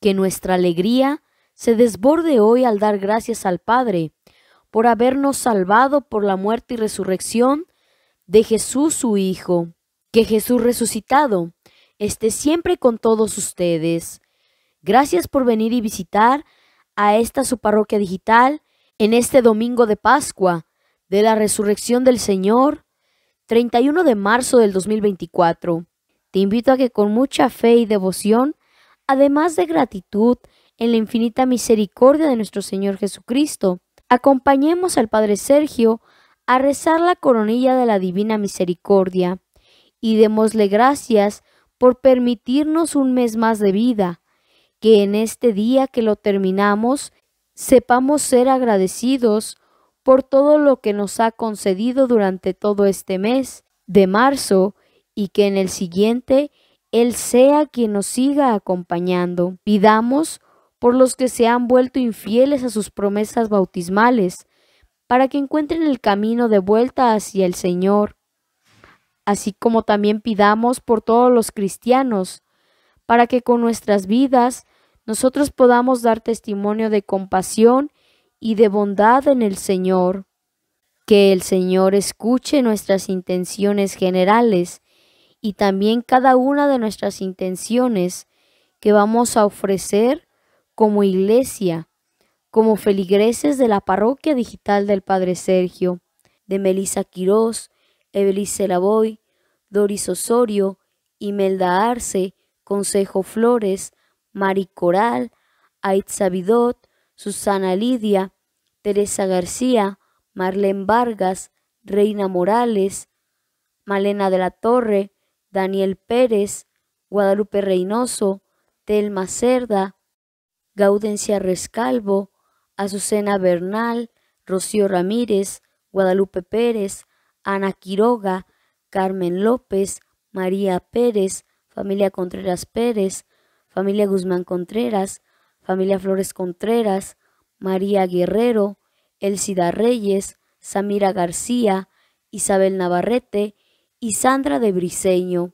Que nuestra alegría se desborde hoy al dar gracias al Padre por habernos salvado por la muerte y resurrección de Jesús su Hijo. Que Jesús resucitado esté siempre con todos ustedes. Gracias por venir y visitar a esta su parroquia digital en este domingo de Pascua de la resurrección del Señor, 31 de marzo del 2024. Te invito a que con mucha fe y devoción además de gratitud en la infinita misericordia de nuestro Señor Jesucristo, acompañemos al Padre Sergio a rezar la coronilla de la Divina Misericordia y démosle gracias por permitirnos un mes más de vida, que en este día que lo terminamos sepamos ser agradecidos por todo lo que nos ha concedido durante todo este mes de marzo y que en el siguiente él sea quien nos siga acompañando. Pidamos por los que se han vuelto infieles a sus promesas bautismales, para que encuentren el camino de vuelta hacia el Señor, así como también pidamos por todos los cristianos, para que con nuestras vidas nosotros podamos dar testimonio de compasión y de bondad en el Señor. Que el Señor escuche nuestras intenciones generales y también cada una de nuestras intenciones que vamos a ofrecer como iglesia, como feligreses de la parroquia digital del Padre Sergio, de Melisa Quirós, Evelice Lavoy, Doris Osorio, Imelda Arce, Consejo Flores, Mari Coral, Aitza sabidot Susana Lidia, Teresa García, Marlene Vargas, Reina Morales, Malena de la Torre, Daniel Pérez, Guadalupe Reynoso, Telma Cerda, Gaudencia Rescalvo, Azucena Bernal, Rocío Ramírez, Guadalupe Pérez, Ana Quiroga, Carmen López, María Pérez, familia Contreras Pérez, familia Guzmán Contreras, familia Flores Contreras, María Guerrero, Elsida Reyes, Samira García, Isabel Navarrete y Sandra de Briseño.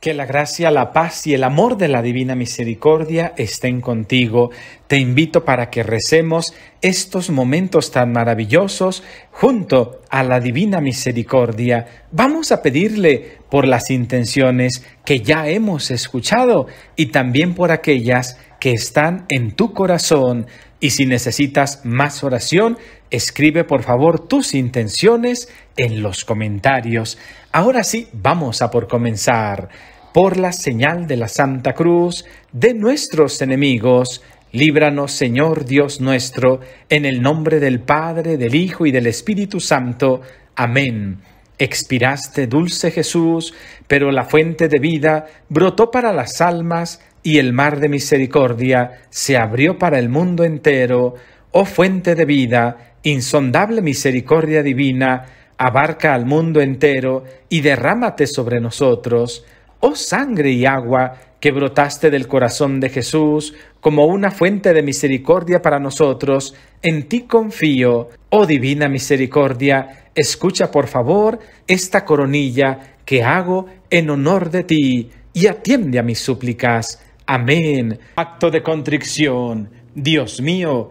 Que la gracia, la paz y el amor de la divina misericordia estén contigo. Te invito para que recemos estos momentos tan maravillosos junto a la divina misericordia. Vamos a pedirle por las intenciones que ya hemos escuchado y también por aquellas que están en tu corazón. Y si necesitas más oración, Escribe por favor tus intenciones en los comentarios. Ahora sí, vamos a por comenzar. Por la señal de la Santa Cruz de nuestros enemigos, líbranos Señor Dios nuestro, en el nombre del Padre, del Hijo y del Espíritu Santo. Amén. Expiraste, dulce Jesús, pero la fuente de vida brotó para las almas y el mar de misericordia se abrió para el mundo entero. Oh fuente de vida, insondable misericordia divina, abarca al mundo entero y derrámate sobre nosotros, oh sangre y agua que brotaste del corazón de Jesús como una fuente de misericordia para nosotros, en ti confío, oh divina misericordia, escucha por favor esta coronilla que hago en honor de ti y atiende a mis súplicas. Amén. Acto de contrición. Dios mío,